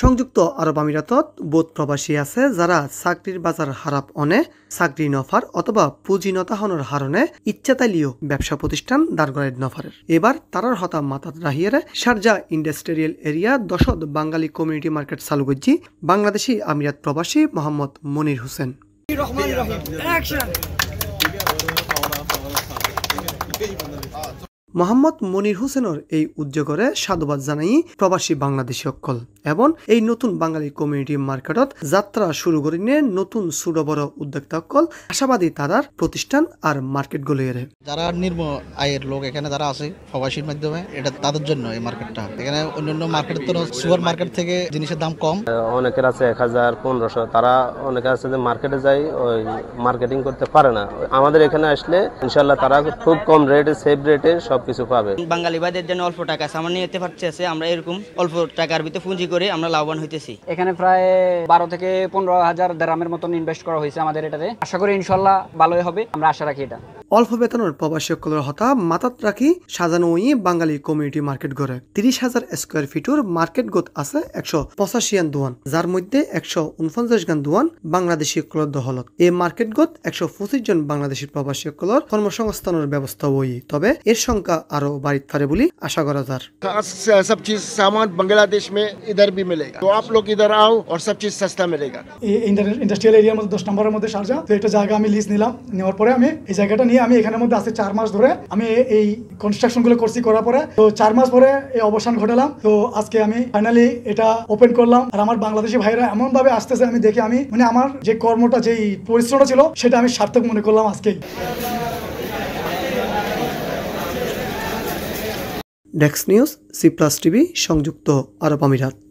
সংযুক্ত আরব আমিরাতত বোধ প্রবাসী আছে যারা চাকরির বাজার হারাপ অনে চাকরি নফার অথবা পুঁজি নতাহনের হারণে ইচ্ছাতালীয় ব্যবসা প্রতিষ্ঠান দারগড়ের নফারের এবার তারার হতা মাতাত রাহিয়ারে সারজা ইন্ডাস্ট্রিয়াল এরিয়া দশদ বাঙালি কমিউনিটি মার্কেট চালু করছি বাংলাদেশি আমিরাত প্রবাসী মোহাম্মদ মনির হোসেন মোহাম্মদ মনির হোসেনের এই উদ্যোগরে সাধুবাদ জানাই প্রবাসী বাংলাদেশী সকল এবং এই নতুন বাঙালি কমিউনিটি মার্কেটত যাত্রা শুরু করে নিয়ে নতুন ছোট বড় উদ্যোক্তা সকল আশাবাদী তারার প্রতিষ্ঠান আর মার্কেট গুলিয়ে যারা নির্ম আয়ের লোক এখানে যারা আছে প্রবাসীর মাধ্যমে এটা তাদের জন্য এই মার্কেটটা এখানে অন্যান্য মার্কেট তো সুপার মার্কেট থেকে জিনিসের দাম কম অনেকের আছে এক হাজার পনেরোশো তারা অনেকে আছে যে মার্কেটে যাই ওই মার্কেটিং করতে পারে না আমাদের এখানে আসলে ইনশাল্লাহ তারা খুব কম রেটে সেফ রেটে সবকিছু পাবে বাঙালি ভাইদের জন্য অল্প টাকা আছে সামান্য নিতে পারতেছে আমরা এরকম অল্প টাকার ভিতরে পুঁজি করে আমরা লাভবান হইতেছি এখানে প্রায় বারো থেকে পনেরো হাজার গ্রামের মতন ইনভেস্ট করা হয়েছে আমাদের এটাতে আশা করি ইনশাল্লাহ ভালোই হবে আমরা আশা রাখি এটা অল্প বেতনের প্রবাসী সকলের হতা মাতাত রাখি সাজানো ওই বাঙালি কমিউনিটি মার্কেট ঘরে তিরিশ হাজার স্কোয়ার ফিটুর মার্কেট গোত আছে একশো পঁচাশি গান দোয়ান যার মধ্যে একশো উনপঞ্চাশ গান দোয়ান বাংলাদেশি সকলের দহলত এই মার্কেট গোত একশো পঁচিশ জন বাংলাদেশি প্রবাসী সকলের কর্মসংস্থানের ব্যবস্থা ওই তবে এর সংখ্যা আরো বাড়িতে পারে বলে আশা করা যার সব চিজ সামান বাংলাদেশ মে ইধার ভি মিলেগা তো আপ লোক ইধার আও আর সব চিজ সস্তা গা ইন্ডাস্ট্রিয়াল এরিয়ার মধ্যে দশ নম্বরের মধ্যে সারজা তো একটা জায়গা আমি লিস্ট নিলাম নেওয়ার পরে আমি এই জায়গাটা নিয়ে আমি এখানের মধ্যে আছে চার মাস ধরে আমি এই কনস্ট্রাকশন গুলো করছি করার পরে তো চার মাস পরে এই অবসান ঘটালাম তো আজকে আমি ফাইনালি এটা ওপেন করলাম আর আমার বাংলাদেশি ভাইরা এমনভাবে আসতেছে আমি দেখে আমি মানে আমার যে কর্মটা যেই পরিশ্রমটা ছিল সেটা আমি সার্থক মনে করলাম আজকেই ডেক্স নিউজ সি প্লাস টিভি সংযুক্ত আরব আমিরাত